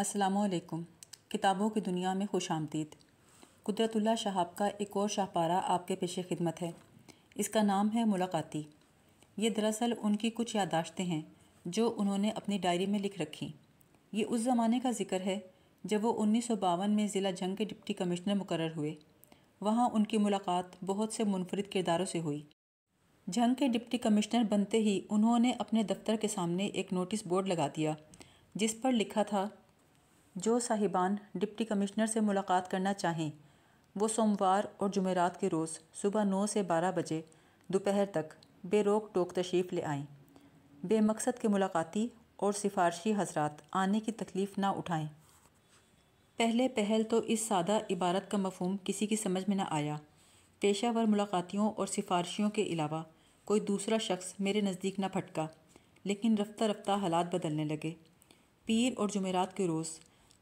असलकुम किताबों की दुनिया में खुश आमदीद कुदरतुल्ला शहाब का एक और शाहपारा आपके पेशे खिदमत है इसका नाम है मुलाकाती ये दरअसल उनकी कुछ यादाश्तें हैं जो उन्होंने अपनी डायरी में लिख रखी ये उस ज़माने का जिक्र है जब वो उन्नीस में ज़िला जंग के डिप्टी कमिश्नर मुकर हुए वहाँ उनकी मुलाकात बहुत से मुनफरद किरदारों से हुई जंग के डिप्टी कमिश्नर बनते ही उन्होंने अपने दफ्तर के सामने एक नोटिस बोर्ड लगा दिया जिस पर लिखा था जो साहिबान डिप्टी कमिश्नर से मुलाकात करना चाहें वो सोमवार और जुमेरात के रोज़ सुबह नौ से बारह बजे दोपहर तक बेरोक टोक तशरीफ़ ले आएँ बेमकसद के मुलाकाती और सिफारशी हजरात आने की तकलीफ़ ना उठाएं पहले पहल तो इस सादा इबारत का मफहम किसी की समझ में ना आया पेशावर मुलाकातियों और सिफारशियों के अलावा कोई दूसरा शख्स मेरे नज़दीक ना फटका लेकिन रफ्ता रफ्ता हालात बदलने लगे पीर और जुमेरात के रोज़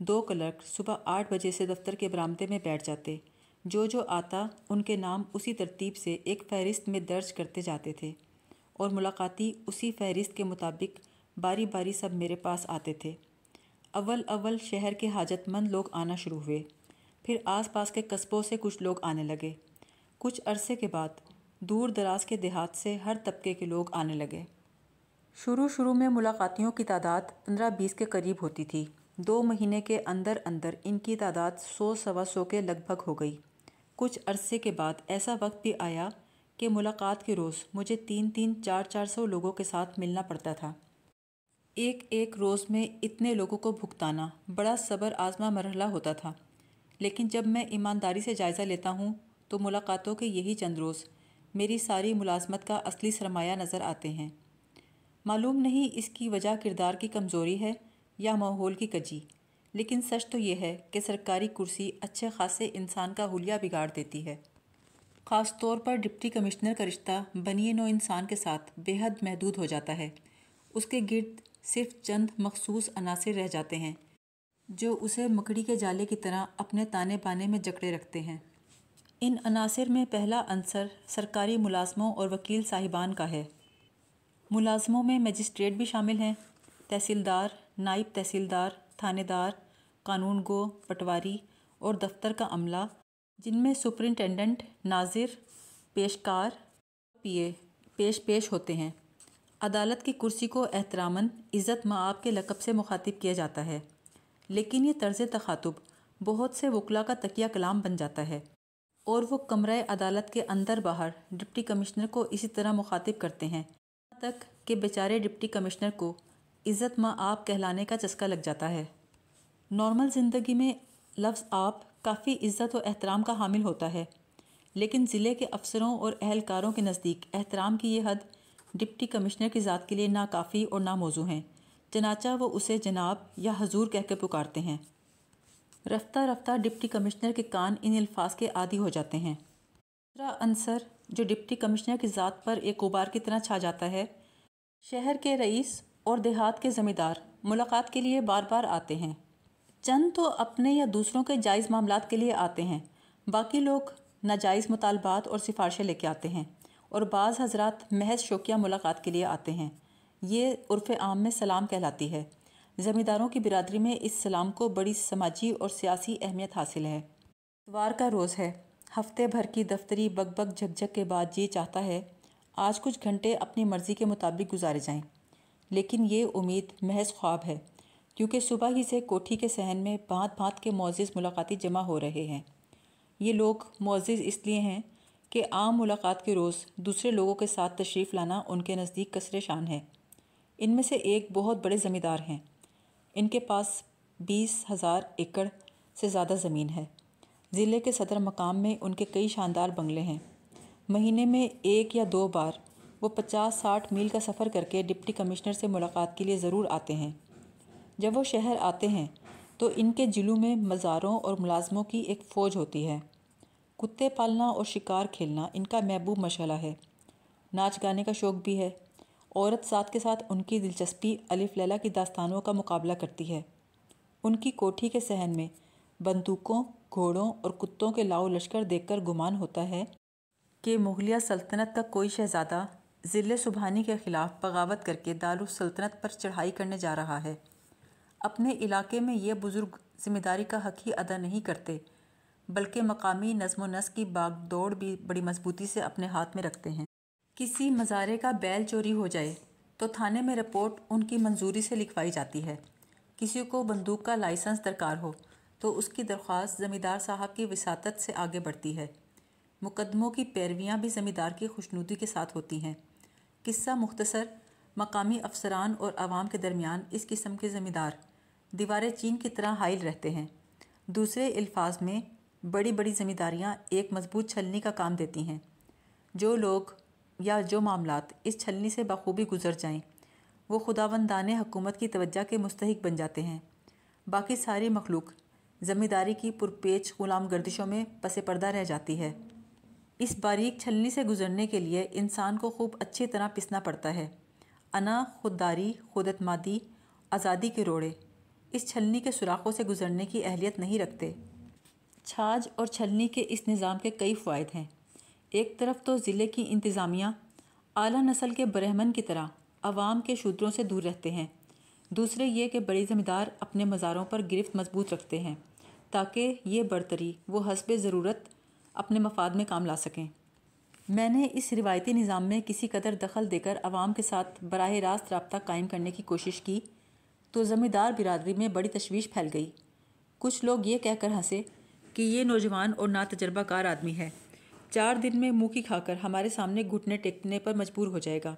दो क्लर्क सुबह आठ बजे से दफ्तर के बरामदे में बैठ जाते जो जो आता उनके नाम उसी तरतीब से एक फहरिस्त में दर्ज करते जाते थे और मुलाकाती उसी फहरिस्त के मुताबिक बारी बारी सब मेरे पास आते थे अव्वल अव्वल शहर के हाजतमंद लोग आना शुरू हुए फिर आसपास के कस्बों से कुछ लोग आने लगे कुछ अरसे के बाद दूर दराज के देहात से हर तबके के लोग आने लगे शुरू शुरू में मुलाकातियों की तादाद पंद्रह बीस के करीब होती थी दो महीने के अंदर अंदर इनकी तादाद सौ सवा सौ के लगभग हो गई कुछ अरसे के बाद ऐसा वक्त भी आया कि मुलाकात के रोज़ मुझे तीन तीन चार चार सौ लोगों के साथ मिलना पड़ता था एक एक रोज़ में इतने लोगों को भुगताना बड़ा सब्र आजमा मरहला होता था लेकिन जब मैं ईमानदारी से जायज़ा लेता हूँ तो मुलाकातों के यही चंद रोज़ मेरी सारी मुलाजमत का असली सरमाया नज़र आते हैं मालूम नहीं इसकी वजह किरदार की कमज़ोरी है या माहौल की कजी लेकिन सच तो यह है कि सरकारी कुर्सी अच्छे खासे इंसान का हुलिया बिगाड़ देती है ख़ास तौर पर डिप्टी कमिश्नर का रिश्ता बनिए नो इंसान के साथ बेहद महदूद हो जाता है उसके गिर्द सिर्फ चंद मखसूस अनासर रह जाते हैं जो उसे मकड़ी के जाले की तरह अपने ताने बाने में जकड़े रखते हैं इन अनासर में पहला अंसर सरकारी मुलाजमों और वकील साहिबान का है मुलाजमों में मजिस्ट्रेट भी शामिल हैं तहसीलदार नायब तहसीलदार थानेदार कानून गो पटवारी और दफ्तर का अमला जिनमें सुपरिनटेंडेंट नाजिर पेशकार पीए पेश पेश होते हैं अदालत की कुर्सी को एहतरामन इज़्ज़त माँ के लकब से मुखातिब किया जाता है लेकिन ये तर्ज तखातुब बहुत से वकला का तकिया कलाम बन जाता है और वो कमरा अदालत के अंदर बाहर डिप्टी कमिश्नर को इसी तरह मुखातिब करते हैं तक कि बेचारे डिप्टी कमिश्नर को इज़्ज़त माँ आप कहलाने का चस्का लग जाता है नॉर्मल ज़िंदगी में लफ्ज़ आप काफ़ी इज़्ज़त और एहतराम का हामिल होता है लेकिन ज़िले के अफसरों और अहलकारों के नज़दीक एहतराम की ये हद डिप्टी कमिश्नर की ज़ात के लिए नाकाफ़ी और ना मौजू हैं चनाचा वो उसे जनाब या हजूर कह के पुकारते हैं रफ्ता रफ्ता डिप्टी कमिश्नर के कान इन अल्फाज के आदि हो जाते हैं दूसरा अंसर जो डिप्टी कमिश्नर की ज़ात पर एक गुबार की तरह छा जाता है शहर के रईस और देहात के ज़मींदार मुलाकात के लिए बार बार आते हैं चंद तो अपने या दूसरों के जायज़ मामला के लिए आते हैं बाकी लोग नाजायज़ मुतालबात और सिफारशें लेके आते हैं और बाज़ हजरात महज शौकिया मुलाकात के लिए आते हैं ये उर्फ़ आम में सलाम कहलाती है ज़मींदारों की बिरादरी में इस सलाम को बड़ी समाजी और सियासी अहमियत हासिल है इतवार का रोज़ है हफ्ते भर की दफ्तरी बग बग झकझक के बाद ये चाहता है आज कुछ घंटे अपनी मर्ज़ी के मुताबिक गुजारे जाएं लेकिन ये उम्मीद महज ख्वाब है क्योंकि सुबह ही से कोठी के सहन में भाँत भांत के मोज़ मुलाकाती जमा हो रहे हैं ये लोग मोज़ इसलिए हैं कि आम मुलाकात के रोज़ दूसरे लोगों के साथ तशरीफ़ लाना उनके नज़दीक कसर शान है इनमें से एक बहुत बड़े ज़मींदार हैं इनके पास बीस हज़ार एकड़ से ज़्यादा ज़मीन है ज़िले के सदर मकाम में उनके कई शानदार बंगले हैं महीने में एक या दो बार वो पचास साठ मील का सफ़र करके डिप्टी कमिश्नर से मुलाकात के लिए ज़रूर आते हैं जब वो शहर आते हैं तो इनके जिलों में मज़ारों और मुलाजमों की एक फ़ौज होती है कुत्ते पालना और शिकार खेलना इनका महबूब मशाला है नाच गाने का शौक़ भी है औरत साथ के साथ उनकी दिलचस्पी अलिफ लैला की दास्तानों का मुकाबला करती है उनकी कोठी के सहन में बंदूकों घोड़ों और कुत्तों के लाओ लश्कर देखकर गुमान होता है कि मुगलिया सल्तनत का कोई शहज़ादा ज़िले सुबहानी के ख़िलाफ़ बगावत करके दारुसल्तनत पर चढ़ाई करने जा रहा है अपने इलाके में ये बुज़ुर्ग जिम्मेदारी का हक ही अदा नहीं करते बल्कि मकामी नज़म नस की बाग दौड़ भी बड़ी मजबूती से अपने हाथ में रखते हैं किसी मज़ारे का बैल चोरी हो जाए तो थाने में रिपोर्ट उनकी मंजूरी से लिखवाई जाती है किसी को बंदूक का लाइसेंस दरकार हो तो उसकी दरख्वास्त ज़मींदार साहब की विसात से आगे बढ़ती है मुकदमों की पैरवियाँ भी ज़मींदार की खुशनुदी के साथ होती हैं किस्सा मुख्तसर मकामी अफसरान और आवाम के दरमियान इस किस्म के ज़मींदार दीवार चीन की तरह हाइल रहते हैं दूसरे अल्फाज में बड़ी बड़ी ज़मींदारियाँ एक मजबूत छलनी का काम देती हैं जो लोग या जो मामला इस छलनी से बखूबी गुजर जाएं वो खुदावंदाने हुकूमत की तवज्जा के मुस्तक बन जाते हैं बाकी सारी मखलूक ज़मींदारी की पुरपेच गुलाम गर्दिशों में पसे पर्दा रह जाती है इस बारीक छलनी से गुजरने के लिए इंसान को खूब अच्छी तरह पिसना पड़ता है अना खुददारी खुदतमादी आज़ादी के रोड़े इस छलनी के सुराखों से गुजरने की अहलियत नहीं रखते छाज और छलनी के इस निज़ाम के कई फ़ायदे हैं एक तरफ तो ज़िले की इंतज़ामिया आला नस्ल के ब्रहमन की तरह आवाम के शूद्रों से दूर रहते हैं दूसरे ये कि बड़े ज़िम्मेदार अपने मज़ारों पर गिरफ्त मजबूत रखते हैं ताकि ये बरतरी वो हसब ज़रूरत अपने मफाद में काम ला सकें मैंने इस रिवायती निज़ाम में किसी कदर दखल देकर आवाम के साथ बरह रास्त रबता कायम करने की कोशिश की तो ज़मींदार बिरदरी में बड़ी तशवीश फैल गई कुछ लोग ये कहकर हंसे कि ये नौजवान और ना तजर्बाकार आदमी है चार दिन में मुँह की खाकर हमारे सामने घुटने टेकने पर मजबूर हो जाएगा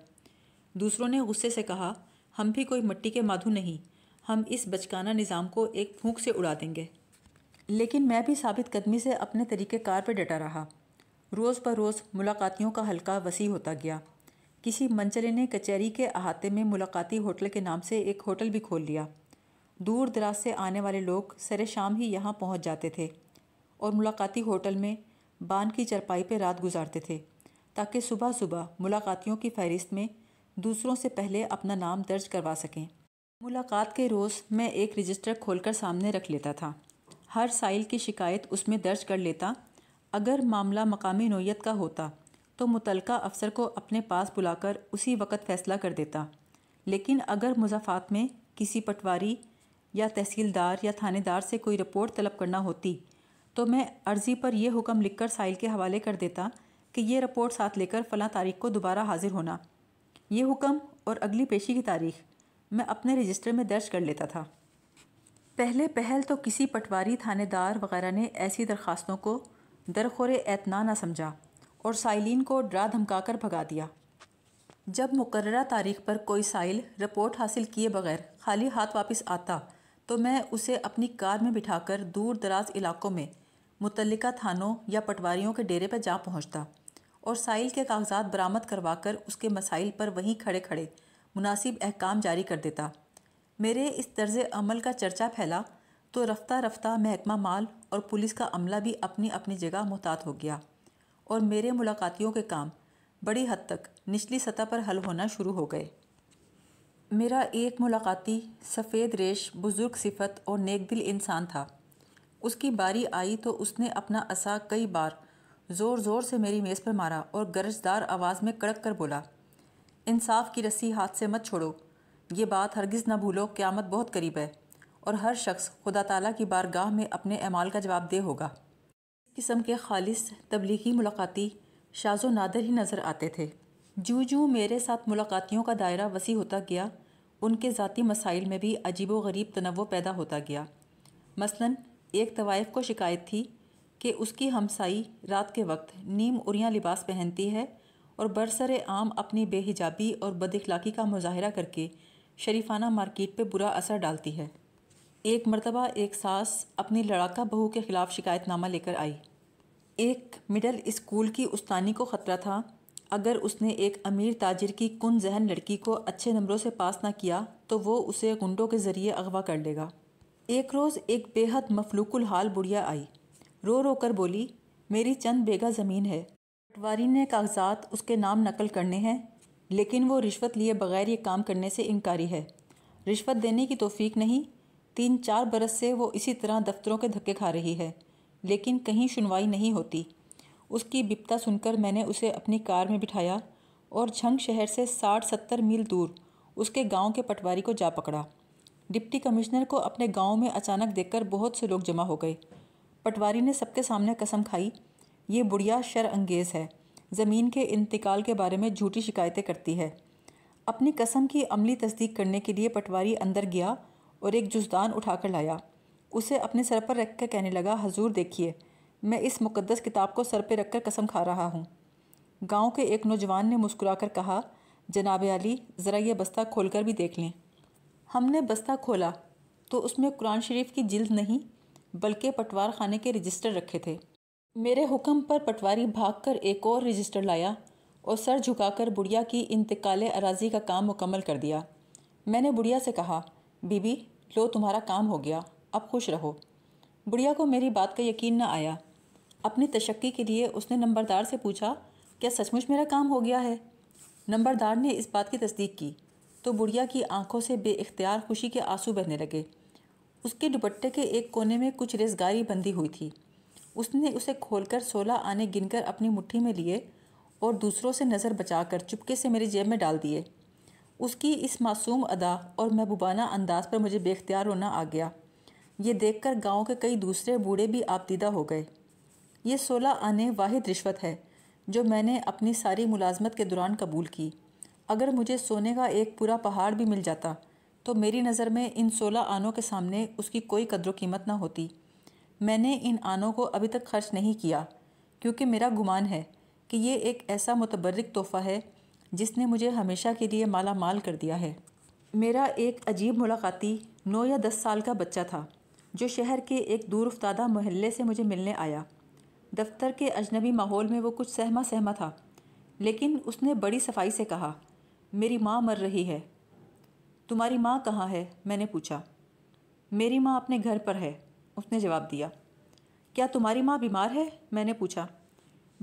दूसरों ने गुस्से से कहा हम भी कोई मट्टी के माधु नहीं हम इस बचकाना निज़ाम को एक फूक से उड़ा देंगे लेकिन मैं भी साबित कदमी से अपने तरीक़ेकार पर डटा रहा रोज़ पर रोज़ मुलाकातियों का हल्का वसी होता गया किसी मंचले ने कचहरी के अहाते में मुलाकाती होटल के नाम से एक होटल भी खोल लिया दूर दराज से आने वाले लोग सरे शाम ही यहाँ पहुँच जाते थे और मुलाकाती होटल में बान की चरपाई पर रात गुजारते थे ताकि सुबह सुबह मुलाकातियों की फहरिस्त में दूसरों से पहले अपना नाम दर्ज करवा सकें मुलाकात के रोज़ मैं एक रजिस्टर खोलकर सामने रख लेता था हर साइल की शिकायत उसमें दर्ज कर लेता अगर मामला मकामी नोयत का होता तो मुतल अफसर को अपने पास बुलाकर उसी वक्त फ़ैसला कर देता लेकिन अगर मुजाफात में किसी पटवारी या तहसीलदार या थानेदार से कोई रिपोर्ट तलब करना होती तो मैं अर्ज़ी पर यह हुक्म लिखकर साइल के हवाले कर देता कि यह रिपोर्ट साथ लेकर फ़लाँ तारीख को दोबारा हाजिर होना ये हुक्म और अगली पेशी की तारीख मैं अपने रजिस्टर में दर्ज कर लेता था पहले पहल तो किसी पटवारी थानेदार वगैरह ने ऐसी दरख्वास्तों को दरखोरे एतना ना समझा और साइलिन को डरा धमका कर भगा दिया जब मुकर तारीख पर कोई साइल रिपोर्ट हासिल किए बगैर खाली हाथ वापस आता तो मैं उसे अपनी कार में बिठाकर दूर दराज इलाकों में मुतलका थानों या पटवारियों के डेरे पर जा पहुंचता और साइल के कागजात बरामद करवाकर उसके मसाइल पर वहीं खड़े खड़े मुनासिब अहकाम जारी कर देता मेरे इस तर्ज अमल का चर्चा फैला तो रफ्ता रफ्ता महकमा माल और पुलिस का अमला भी अपनी अपनी जगह मुहतात हो गया और मेरे मुलाकातियों के काम बड़ी हद तक निचली सतह पर हल होना शुरू हो गए मेरा एक मुलाकाती सफ़ेद रेश बुज़ुर्ग सिफत और नेक दिल इंसान था उसकी बारी आई तो उसने अपना असा कई बार ज़ोर ज़ोर से मेरी मेज़ पर मारा और गरजदार आवाज़ में कड़क कर बोला इंसाफ की रस्सी हाथ से मत छोड़ो ये बात हरगिज़ ना भूलो क़्यामत बहुत करीब है और हर शख्स खुदा ताला की बारगाह में अपने अमाल का जवाब दे होगा इस किस्म के खालिस तबलीगी मुलाकाती शाजो नादर ही नज़र आते थे जू जूँ मेरे साथ मुलाकातियों का दायरा वसी होता गया उनके ज़ाती मसाइल में भी अजीब व गरीब तनवो पैदा होता गया मसलन एक तवाइफ़ को शिकायत थी कि उसकी हमसाई रात के वक्त नीम उरिया लिबास पहनती है और बरसर आम अपनी बेहिजाबी और बदखलाकी का मुजाहरा करके शरीफाना मार्केट पर बुरा असर डालती है एक मरतबा एक सास अपनी लड़ाका बहू के ख़िलाफ़ शिकायतनामा लेकर आई एक मिडल स्कूल की उस्तानी को ख़तरा था अगर उसने एक अमीर ताजिर की कन जहन लड़की को अच्छे नंबरों से पास ना किया तो वो उसे गुंडों के ज़रिए अगवा कर लेगा एक रोज़ एक बेहद मफलूकुल हाल बुढ़िया आई रो रो कर बोली मेरी चंद बेगा ज़मीन है पटवारी ने कागजात उसके नाम नकल करने हैं लेकिन वो रिश्वत लिए बगैर ये काम करने से इनकारी है रिश्वत देने की तोफीक नहीं तीन चार बरस से वो इसी तरह दफ्तरों के धक्के खा रही है लेकिन कहीं सुनवाई नहीं होती उसकी बिपता सुनकर मैंने उसे अपनी कार में बिठाया और झंग शहर से साठ सत्तर मील दूर उसके गांव के पटवारी को जा पकड़ा डिप्टी कमिश्नर को अपने गांव में अचानक देखकर बहुत से लोग जमा हो गए पटवारी ने सबके सामने कसम खाई ये बुढ़िया शर अंगेज़ है ज़मीन के इंतकाल के बारे में झूठी शिकायतें करती है अपनी कसम की अमली तस्दीक करने के लिए पटवारी अंदर गया और एक जुजदान उठाकर लाया उसे अपने सर पर रख कर कहने लगा हजूर देखिए मैं इस मुकद्दस किताब को सर पर रख कर कसम खा रहा हूँ गांव के एक नौजवान ने मुस्कुराकर कहा जनाब अली ज़रा यह बस्ता खोल कर भी देख लें हमने बस्ता खोला तो उसमें कुरान शरीफ की जिल्द नहीं बल्कि पटवार खाने के रजिस्टर रखे थे मेरे हुक्म पर पटवारी भागकर एक और रजिस्टर लाया और सर झुकाकर बुढ़िया की इंतकाल अराजी का काम मुकम्मल कर दिया मैंने बुढ़िया से कहा बीबी लो तुम्हारा काम हो गया अब खुश रहो बुढ़िया को मेरी बात का यकीन न आया अपनी तशक्की के लिए उसने नंबरदार से पूछा क्या सचमुच मेरा काम हो गया है नंबरदार ने इस बात की तस्दीक की तो बुढ़िया की आंखों से बेख्तियार खुशी के आंसू बहने लगे उसके दुपट्टे के एक कोने में कुछ रेजगारी बंधी हुई थी उसने उसे खोलकर सोलह आने गिनकर अपनी मुट्ठी में लिए और दूसरों से नज़र बचाकर चुपके से मेरी जेब में डाल दिए उसकी इस मासूम अदा और महबूबाना अंदाज पर मुझे बेख्तियार होना आ गया ये देखकर गांव के कई दूसरे बूढ़े भी आपदीदा हो गए ये सोलह आने वाहिद रिश्वत है जो मैंने अपनी सारी मुलाजमत के दौरान कबूल की अगर मुझे सोने का एक पूरा पहाड़ भी मिल जाता तो मेरी नज़र में इन सोलह आनों के सामने उसकी कोई कदर कीमत ना होती मैंने इन आनों को अभी तक खर्च नहीं किया क्योंकि मेरा गुमान है कि ये एक ऐसा मुतबरक तोहफ़ा है जिसने मुझे हमेशा के लिए माला माल कर दिया है मेरा एक अजीब मुलाकाती नौ या दस साल का बच्चा था जो शहर के एक दूर उफ्तादा मोहल्ले से मुझे मिलने आया दफ्तर के अजनबी माहौल में वो कुछ सहमा सहमा था लेकिन उसने बड़ी सफाई से कहा मेरी माँ मर रही है तुम्हारी माँ कहाँ है मैंने पूछा मेरी माँ अपने घर पर है उसने जवाब दिया क्या तुम्हारी माँ बीमार है मैंने पूछा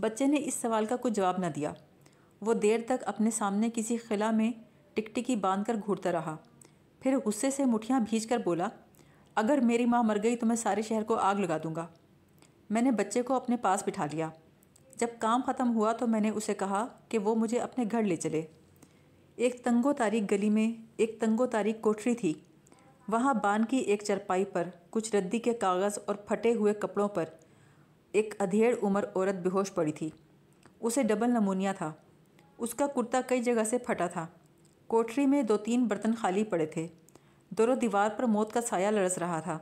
बच्चे ने इस सवाल का कुछ जवाब न दिया वो देर तक अपने सामने किसी खिला में टिकटिकी बांध कर घूरता रहा फिर गुस्से से मुठियाँ भीज कर बोला अगर मेरी माँ मर गई तो मैं सारे शहर को आग लगा दूंगा मैंने बच्चे को अपने पास बिठा लिया जब काम ख़त्म हुआ तो मैंने उसे कहा कि वो मुझे अपने घर ले चले एक तंगो तारीख गली में एक तंगो तारीख कोठरी थी वहाँ बान की एक चरपाई पर कुछ रद्दी के कागज़ और फटे हुए कपड़ों पर एक अधेड़ उम्र औरत बेहोश पड़ी थी उसे डबल नमूनिया था उसका कुर्ता कई जगह से फटा था कोठरी में दो तीन बर्तन खाली पड़े थे दोनों दीवार पर मौत का साया लड़स रहा था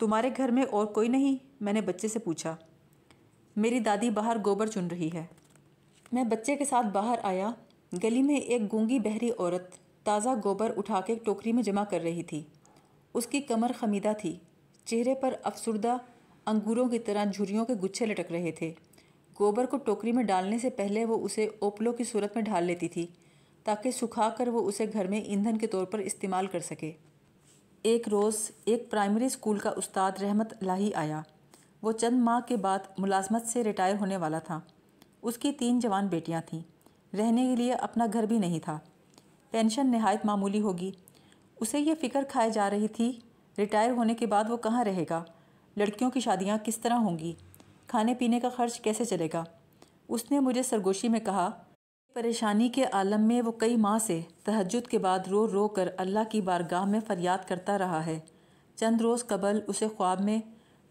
तुम्हारे घर में और कोई नहीं मैंने बच्चे से पूछा मेरी दादी बाहर गोबर चुन रही है मैं बच्चे के साथ बाहर आया गली में एक गूंगी बहरी औरत ताज़ा गोबर उठा के टोकरी में जमा कर रही थी उसकी कमर खमीदा थी चेहरे पर अफसरदा अंगूरों की तरह झुरियों के गुच्छे लटक रहे थे गोबर को टोकरी में डालने से पहले वो उसे ओपलों की सूरत में ढाल लेती थी ताकि सुखा कर वो उसे घर में ईंधन के तौर पर इस्तेमाल कर सके एक रोज़ एक प्राइमरी स्कूल का उस्ताद रहमत लाही आया वो चंद माह के बाद मुलाजमत से रिटायर होने वाला था उसकी तीन जवान बेटियां थीं रहने के लिए अपना घर भी नहीं था पेंशन नहायत मामूली होगी उसे यह फ़िक्र खाए जा रही थी रिटायर होने के बाद वो कहाँ रहेगा लड़कियों की शादियाँ किस तरह होंगी खाने पीने का खर्च कैसे चलेगा उसने मुझे सरगोशी में कहा परेशानी के आलम में वो कई माह से तहजद के बाद रो रो कर अल्लाह की बारगाह में फ़रियाद करता रहा है चंद रोज़ कबल उसे ख्वाब में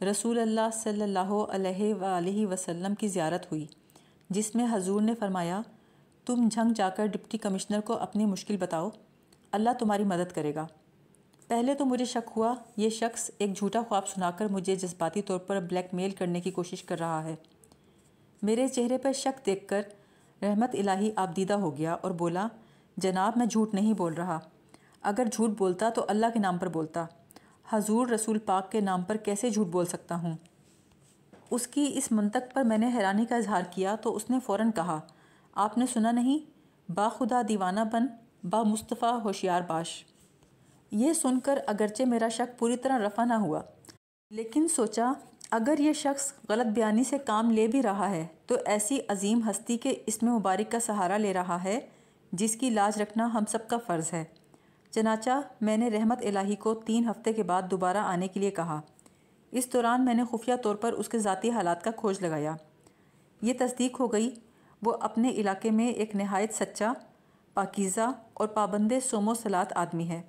रसूल अल्लाह सल्लल्लाहु अलैहि वसल्लम की ज़्यारत हुई जिसमें हजूर ने फरमाया तुम झंग जाकर डिप्टी कमिश्नर को अपनी मुश्किल बताओ अल्लाह तुम्हारी मदद करेगा पहले तो मुझे शक हुआ ये शख्स एक झूठा ख्वाब सुनाकर मुझे जज्बाती तौर पर ब्लैकमेल करने की कोशिश कर रहा है मेरे चेहरे पर शक देखकर रहमत इलाही आपदीदा हो गया और बोला जनाब मैं झूठ नहीं बोल रहा अगर झूठ बोलता तो अल्लाह के नाम पर बोलता हजूर रसूल पाक के नाम पर कैसे झूठ बोल सकता हूँ उसकी इस मंतक पर मैंने हैरानी का इजहार किया तो उसने फ़ौर कहा आपने सुना नहीं बाखुदा बन बा मुस्तफ़ा होशियार बाश ये सुनकर अगरचे मेरा शक पूरी तरह रफा ना हुआ लेकिन सोचा अगर ये शख्स गलत बयानी से काम ले भी रहा है तो ऐसी अजीम हस्ती के इसमें मुबारक का सहारा ले रहा है जिसकी लाज रखना हम सब का फ़र्ज़ है चनाचा मैंने रहमत इलाही को तीन हफ्ते के बाद दोबारा आने के लिए कहा इस दौरान मैंने खुफिया तौर पर उसके ज़ाती हालात का खोज लगाया ये तस्दीक हो गई वो अपने इलाके में एक नहायत सच्चा पाकिज़ा और पाबंद सोमो सलात आदमी है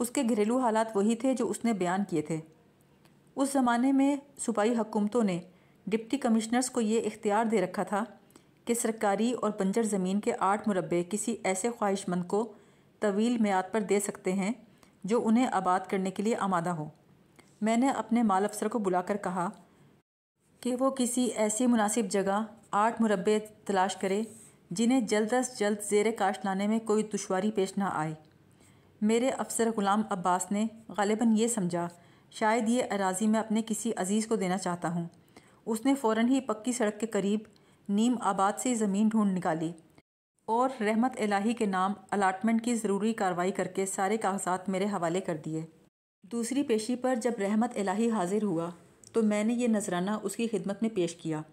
उसके घरेलू हालात वही थे जो उसने बयान किए थे उस ज़माने में सूबाई हुकूमतों ने डिप्टी कमिश्नर्स को ये इख्तियार दे रखा था कि सरकारी और बंजर ज़मीन के आठ मुरबे किसी ऐसे ख्वाहिशमंद को तवील मैद पर दे सकते हैं जो उन्हें आबाद करने के लिए आमादा हो मैंने अपने माल अफसर को बुलाकर कहा कि वो किसी ऐसी मुनासिब जगह आठ मुरबे तलाश करें जिन्हें जल्द अज जल्द जेर काश लाने में कोई दुशारी पेश ना आए मेरे अफसर ग़ुलाम अब्बास ने गालिबा ये समझा शायद ये अराजी मैं अपने किसी अजीज़ को देना चाहता हूँ उसने फ़ौर ही पक्की सड़क के करीब नीम आबाद से ज़मीन ढूंढ निकाली और रहमत इलाही के नाम अलाटमेंट की ज़रूरी कार्रवाई करके सारे कागजात मेरे हवाले कर दिए दूसरी पेशी पर जब रहमत इलाही हाजिर हुआ तो मैंने ये नजराना उसकी खिदमत में पेश किया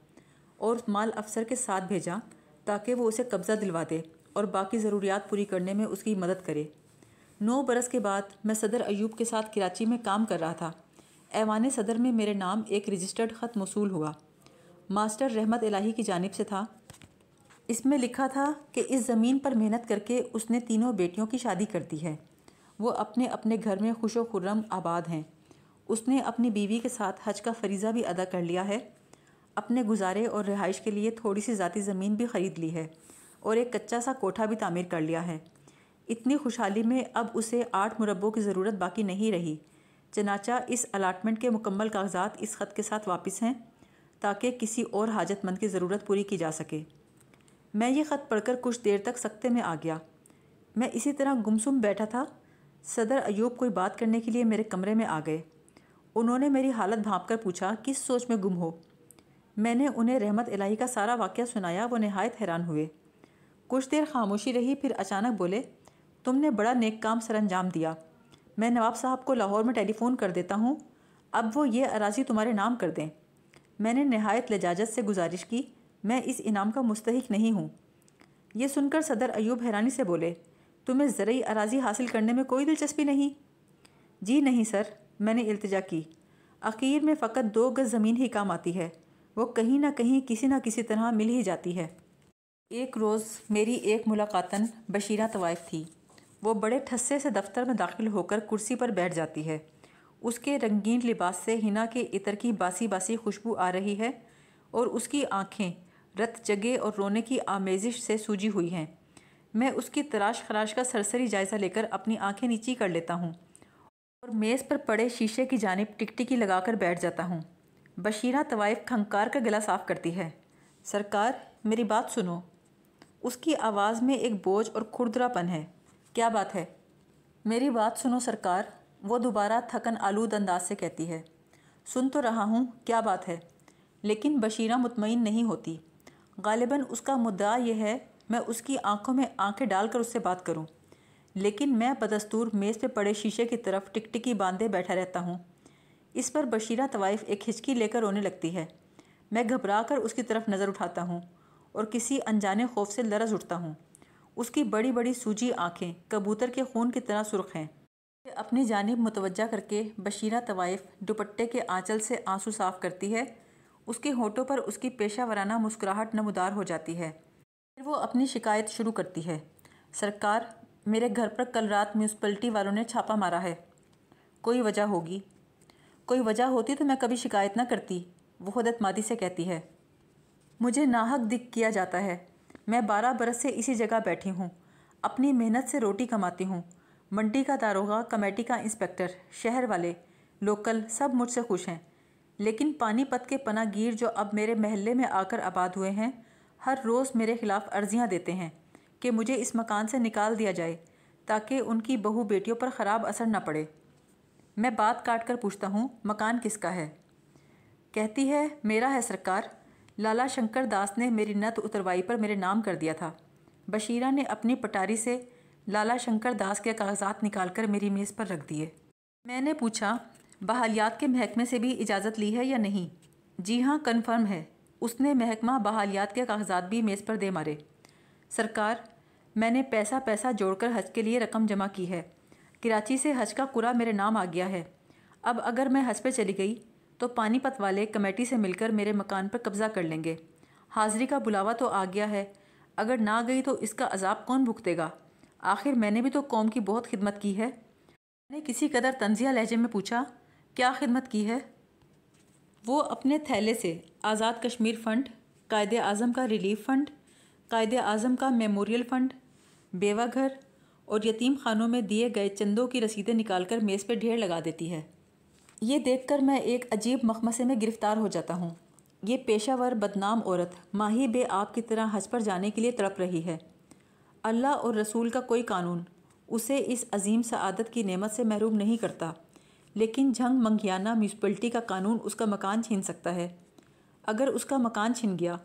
और माल अफसर के साथ भेजा ताकि वो उसे कब्ज़ा दिलवा दे और बाकी ज़रूरियात पूरी करने में उसकी मदद करे नौ बरस के बाद मैं सदर अयूब के साथ कराची में काम कर रहा था ऐवान सदर में मेरे नाम एक रजिस्टर्ड ख़त मौसू हुआ मास्टर रहमत इलाही की जानब से था इसमें लिखा था कि इस ज़मीन पर मेहनत करके उसने तीनों बेटियों की शादी कर दी है वो अपने अपने घर में खुश खुर्रम आबाद हैं उसने अपनी बीवी के साथ हज का फरीज़ा भी अदा कर लिया है अपने गुजारे और रिहाइश के लिए थोड़ी सी ज़ाती ज़मीन भी ख़रीद ली है और एक कच्चा सा कोठा भी तामीर कर लिया है इतनी खुशहाली में अब उसे आठ मुरबों की ज़रूरत बाकी नहीं रही चनाचा इस अलाटमेंट के मुकम्मल कागजात इस ख़त के साथ वापस हैं ताकि किसी और हाजतमंद की ज़रूरत पूरी की जा सके मैं ये ख़त पढ़कर कुछ देर तक सख्ते में आ गया मैं इसी तरह गुमसुम बैठा था सदर अयूब कोई बात करने के लिए मेरे कमरे में आ गए उन्होंने मेरी हालत भाप कर पूछा किस सोच में गुम हो मैंने उन्हें रहमत इलाही का सारा वाक्य सुनाया वो नहायत हैरान हुए कुछ देर खामोशी रही फिर अचानक बोले तुमने बड़ा नेक काम सर अंजाम दिया मैं नवाब साहब को लाहौर में टेलीफोन कर देता हूँ अब वो ये अराजी तुम्हारे नाम कर दें मैंने नहायत लजाजत से गुजारिश की मैं इस इनाम का मुस्तक नहीं हूँ यह सुनकर सदर अयूब हैरानी से बोले तुम्हें ज़रूरी अराजी हासिल करने में कोई दिलचस्पी नहीं जी नहीं सर मैंने अल्तजा की अखीर में फ़कत दो गज़ ज़मीन ही काम आती है वो कहीं ना कहीं किसी ना किसी तरह मिल ही जाती है एक रोज़ मेरी एक मुलाकातन बशीरा तवाइफ थी वो बड़े ठस्से से दफ्तर में दाखिल होकर कुर्सी पर बैठ जाती है उसके रंगीन लिबास से हिना के इतर की बासी बासी खुशबू आ रही है और उसकी आँखें रत जगे और रोने की आमेजिश से सूजी हुई हैं मैं उसकी तराश खराश का सरसरी जायज़ा लेकर अपनी आंखें नीची कर लेता हूँ और मेज़ पर पड़े शीशे की जानब टिकटिकी लगाकर बैठ जाता हूँ बशीरा तवाइफ खंकार का गला साफ करती है सरकार मेरी बात सुनो उसकी आवाज़ में एक बोझ और खुरदरापन है क्या बात है मेरी बात सुनो सरकार वो दोबारा थकन आलूद अंदाज से कहती है सुन तो रहा हूँ क्या बात है लेकिन बशीरा मुतमिन नहीं होती गालिबा उसका मुद्दा यह है मैं उसकी आंखों में आंखें डालकर उससे बात करूं। लेकिन मैं बदस्तूर मेज़ पे पड़े शीशे की तरफ टिकटिकी बांधे बैठा रहता हूँ इस पर बशीरा तवाइफ एक हिचकी लेकर रोने लगती है मैं घबरा कर उसकी तरफ नज़र उठाता हूँ और किसी अनजाने खौफ से लरस उठता हूँ उसकी बड़ी बड़ी सूजी आँखें कबूतर के खून की तरह सुर्ख हैं अपनी जानब मुतवजा करके बशीरा तवाइफ दुपट्टे के आंचल से आंसू साफ करती है उसके होठों पर उसकी पेशा वराना मुस्कुराहट नमदार हो जाती है फिर वो अपनी शिकायत शुरू करती है सरकार मेरे घर पर कल रात म्यूनसपल्टी वालों ने छापा मारा है कोई वजह होगी कोई वजह होती तो मैं कभी शिकायत ना करती वो हदत मादी से कहती है मुझे नाहक दिख किया जाता है मैं बारह बरस से इसी जगह बैठी हूँ अपनी मेहनत से रोटी कमाती हूँ मंडी का दारोगा कमेटी का इंस्पेक्टर शहर वाले लोकल सब मुझसे खुश हैं लेकिन पानीपत के पनागिर जो अब मेरे महल्ले में आकर आबाद हुए हैं हर रोज़ मेरे ख़िलाफ़ अर्जियाँ देते हैं कि मुझे इस मकान से निकाल दिया जाए ताकि उनकी बहू बेटियों पर ख़राब असर न पड़े मैं बात काट कर पूछता हूँ मकान किसका है कहती है मेरा है सरकार लाला शंकर दास ने मेरी नत उतरवाई पर मेरे नाम कर दिया था बशीरा ने अपनी पटारी से लाला शंकर दास के कागजात निकाल कर मेरी मेज़ पर रख दिए मैंने पूछा बहालियात के महकमे से भी इजाज़त ली है या नहीं जी हाँ कन्फर्म है उसने महकमा बहालियात के कागजात भी मेज़ पर दे मारे सरकार मैंने पैसा पैसा जोड़कर हज के लिए रकम जमा की है कराची से हज का कुरा मेरे नाम आ गया है अब अगर मैं हज पे चली गई तो पानीपत वाले कमेटी से मिलकर मेरे मकान पर कब्ज़ा कर लेंगे हाजिरी का बुलावा तो आ गया है अगर ना गई तो इसका अजाब कौन भुगतेगा आखिर मैंने भी तो कौम की बहुत खिदमत की है मैंने किसी कदर तंजिया लहजे में पूछा क्या खिदमत की है वो अपने थैले से आज़ाद कश्मीर फ़ंड कायद अज़म का रिलीफ फ़ंड कायद अज़म का मेमोरियल फ़ंड बेवा घर और यतीम खानों में दिए गए चंदों की रसीदें निकालकर मेज़ पर ढेर लगा देती है ये देखकर मैं एक अजीब मखमसे में गिरफ़्तार हो जाता हूँ ये पेशावर बदनाम औरत माही बे आप की तरह हज पर जाने के लिए तड़प रही है अल्लाह और रसूल का कोई कानून उसे इस अजीम सदत की नेमत से महरूम नहीं करता लेकिन झंग मंगियाना म्यूनसपल्टी का कानून उसका मकान छीन सकता है अगर उसका मकान छिन गया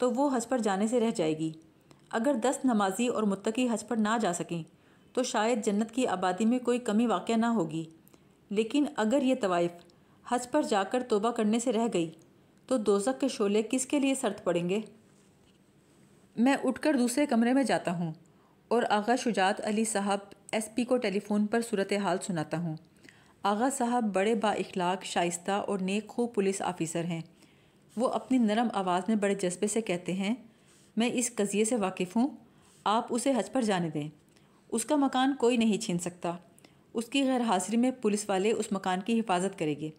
तो वो हज पर जाने से रह जाएगी अगर दस नमाजी और मुतकी हज पर ना जा सकें तो शायद जन्नत की आबादी में कोई कमी वाक़ ना होगी लेकिन अगर ये तवाइफ़ हज पर जाकर तोबा करने से रह गई तो दोजक के शोले किसके लिए सर्द पड़ेंगे मैं उठकर दूसरे कमरे में जाता हूँ और आगा शुजात अली साहब एसपी को टेलीफोन पर सूरत हाल सुनाता हूँ आगा साहब बड़े बाखलाक शाइस्ता और नेक खूब पुलिस आफिसर हैं वो अपनी नरम आवाज़ में बड़े जज्बे से कहते हैं मैं इस कज़िए से वाकिफ़ हूँ आप उसे हज पर जाने दें उसका मकान कोई नहीं छीन सकता उसकी गैर हाजिरी में पुलिस वाले उस मकान की हिफाजत करेंगे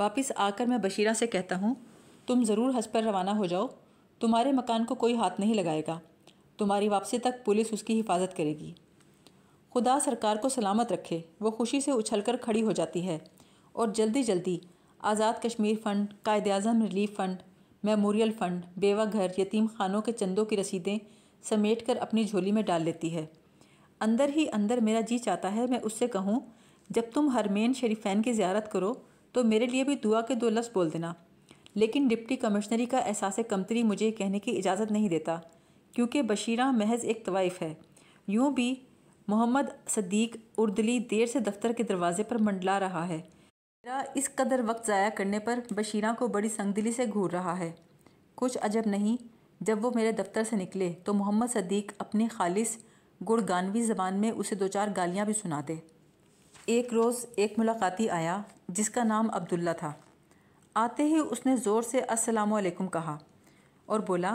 वापस आकर मैं बशीरा से कहता हूँ तुम ज़रूर हज पर रवाना हो जाओ तुम्हारे मकान को कोई हाथ नहीं लगाएगा तुम्हारी वापसी तक पुलिस उसकी हिफाजत करेगी खुदा सरकार को सलामत रखे वो खुशी से उछलकर खड़ी हो जाती है और जल्दी जल्दी आज़ाद कश्मीर फ़ंड कायद अजम रिलीफ फ़ंड मेमोरियल फ़ंड बेवा घर यतीम खानों के चंदों की रसीदें समेट कर अपनी झोली में डाल लेती है अंदर ही अंदर मेरा जी चाहता है मैं उससे कहूँ जब तुम हरमेन शरीफैन की ज्यारत करो तो मेरे लिए भी दुआ के दो लफ्ज़ बोल देना लेकिन डिप्टी कमिश्नरी का एहसास कमतरी मुझे कहने की इजाज़त नहीं देता क्योंकि बशीरा महज एक तवाइफ है यूँ भी मोहम्मद सदीक उर्दली देर से दफ्तर के दरवाजे पर मंडला रहा है मेरा इस कदर वक्त ज़ाया करने पर बशीरा को बड़ी संगदिली से घूर रहा है कुछ अजब नहीं जब वो मेरे दफ्तर से निकले तो मोहम्मद सदीक अपने खालिस गुड़गानवी ज़बान में उसे दो चार गालियाँ भी सुना दे एक रोज़ एक मुलाकाती आया जिसका नाम अब्दुल्ला था आते ही उसने ज़ोर से अस्सलाम वालेकुम कहा और बोला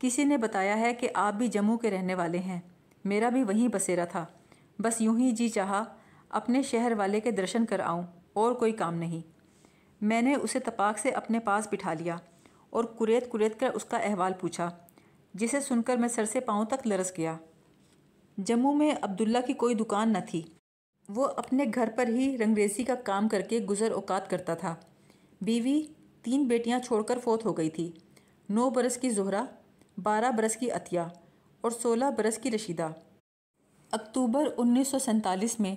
किसी ने बताया है कि आप भी जम्मू के रहने वाले हैं मेरा भी वहीं बसेरा था बस यूं ही जी चाहा अपने शहर वाले के दर्शन कर आऊँ और कोई काम नहीं मैंने उसे तपाक से अपने पास बिठा लिया और कुरेद कुरेद कर उसका अहवाल पूछा जिसे सुनकर मैं सर से पाँव तक लरस गया जम्मू में अब्दुल्ला की कोई दुकान न थी वो अपने घर पर ही रंगरेज़ी का काम करके गुज़र औकात करता था बीवी तीन बेटियां छोड़कर फोत हो गई थी नौ बरस की जोहरा बारह बरस की अतिया और सोलह बरस की रशीदा अक्टूबर उन्नीस में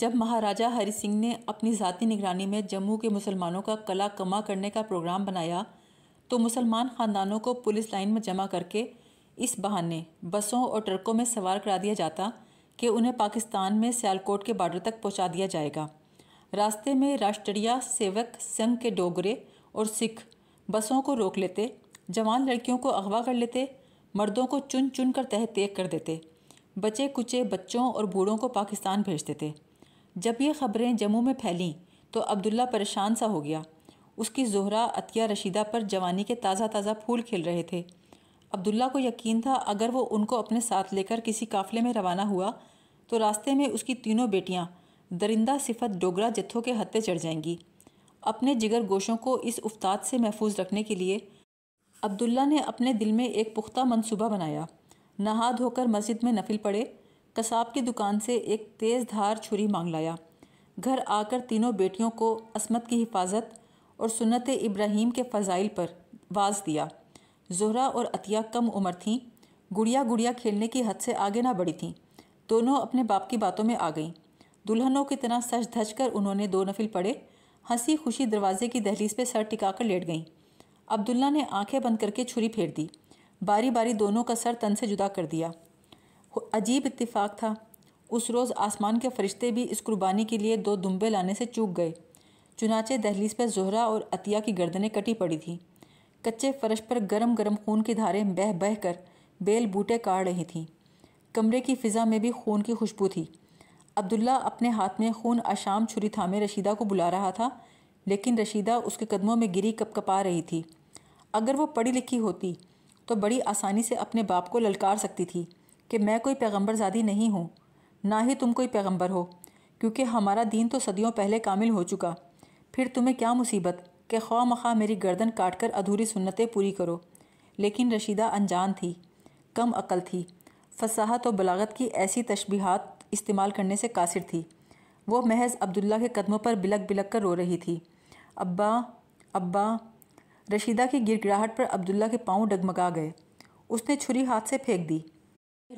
जब महाराजा हरि सिंह ने अपनी ज़ाती निगरानी में जम्मू के मुसलमानों का कला कमा करने का प्रोग्राम बनाया तो मुसलमान ख़ानदानों को पुलिस लाइन में जमा करके इस बहाने बसों और ट्रकों में सवार करा दिया जाता कि उन्हें पाकिस्तान में सियालकोट के बॉर्डर तक पहुंचा दिया जाएगा रास्ते में राष्ट्रीय सेवक संघ के डोगरे और सिख बसों को रोक लेते जवान लड़कियों को अगवा कर लेते मर्दों को चुन चुन कर तह तेग कर देते बचे कुचे बच्चों और बूढ़ों को पाकिस्तान भेज देते जब ये खबरें जम्मू में फैलीं तो अब्दुल्ला परेशान सा हो गया उसकी जोहरा अतिया रशीदा पर जवानी के ताज़ा ताज़ा फूल खिल रहे थे अब्दुल्ला को यकीन था अगर वो उनको अपने साथ लेकर किसी काफ़िले में रवाना हुआ तो रास्ते में उसकी तीनों बेटियां दरिंदा सिफत डोगरा जत्थों के हत्ते चढ़ जाएंगी अपने जिगर गोशों को इस उफ्ताद से महफूज रखने के लिए अब्दुल्ला ने अपने दिल में एक पुख्ता मनसूबा बनाया नहा धोकर मस्जिद में नफिल पड़े कसाब की दुकान से एक तेज़ धार छुरी मांग लाया घर आकर तीनों बेटियों को असमत की हिफाजत और सुनत इब्राहिम के फ़जाइल पर वाज दिया जोहरा और अतिया कम उम्र थीं गुड़िया गुड़िया खेलने की हद से आगे ना बढ़ी थीं दोनों अपने बाप की बातों में आ गईं दुल्हनों की तरह सच धज कर उन्होंने दो नफिल पड़े हंसी खुशी दरवाजे की दहलीज पर सर टिका कर लेट गईं अब्दुल्ला ने आंखें बंद करके छुरी फेर दी बारी बारी दोनों का सर तन से जुदा कर दिया अजीब इतफाक था उस रोज़ आसमान के फरिश्ते भी इस कुर्बानी के लिए दो दुम्बे लाने से चूक गए चुनाचे दहलीज पर जोहरा और अतिया की गर्दनें कटी पड़ी थीं कच्चे फर्श पर गरम गरम खून की धारें बह बह कर बेल बूटे काट रही थीं कमरे की फ़िज़ा में भी खून की खुशबू थी अब्दुल्ला अपने हाथ में खून आशाम छुरी थामे रशीदा को बुला रहा था लेकिन रशीदा उसके कदमों में गिरी कपकपा रही थी अगर वो पढ़ी लिखी होती तो बड़ी आसानी से अपने बाप को ललकार सकती थी कि मैं कोई जादी नहीं हूँ ना ही तुम कोई पैगंबर हो क्योंकि हमारा दीन तो सदियों पहले कामिल हो चुका फिर तुम्हें क्या मुसीबत कि खौ मखा मेरी गर्दन काट कर अधूरी सुन्नतें पूरी करो लेकिन रशीदा अनजान थी कम अकल थी फसाहत और बलागत की ऐसी तशबीहात इस्तेमाल करने से कासिर थी वो महज अब्दुल्ला के कदमों पर बिलक बिलक कर रो रही थी अब्बा अब्बा रशीदा की गिरगिराहट पर अब्दुल्ला के पाँव डगमगा गए उसने छुरी हाथ से फेंक दी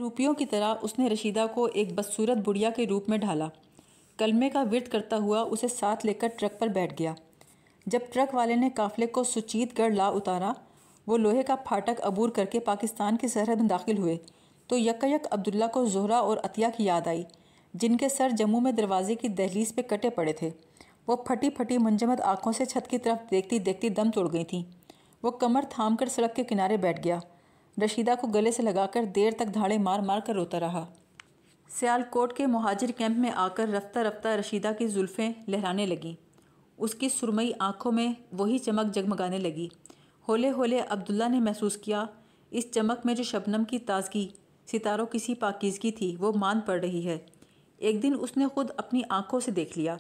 रूपियों की तरह उसने रशीदा को एक बदसूरत बुढ़िया के रूप में ढाला कलमे का विरत करता हुआ उसे साथ लेकर ट्रक पर बैठ गया जब ट्रक वाले ने काफिले को गढ़ ला उतारा वो लोहे का फाटक अबूर करके पाकिस्तान की सरहद में दाखिल हुए तो यकायक अब्दुल्ला को जोहरा और अतिया की याद आई जिनके सर जम्मू में दरवाजे की दहलीज पे कटे पड़े थे वो फटी फटी मंजमद आंखों से छत की तरफ देखती देखती दम तोड़ गई थी वो कमर थाम कर सड़क के किनारे बैठ गया रशीदा को गले से लगाकर देर तक धाड़े मार मार कर रोता रहा सियालकोट के महाजिर कैंप में आकर रफ्ता रफ्ता रशीदा की जुल्फ़ें लहराने लगीं उसकी सुरमई आंखों में वही चमक जगमगाने लगी होले होले अब्दुल्ला ने महसूस किया इस चमक में जो शबनम की ताजगी सितारों किसी पाकिजगी थी वो मान पड़ रही है एक दिन उसने खुद अपनी आंखों से देख लिया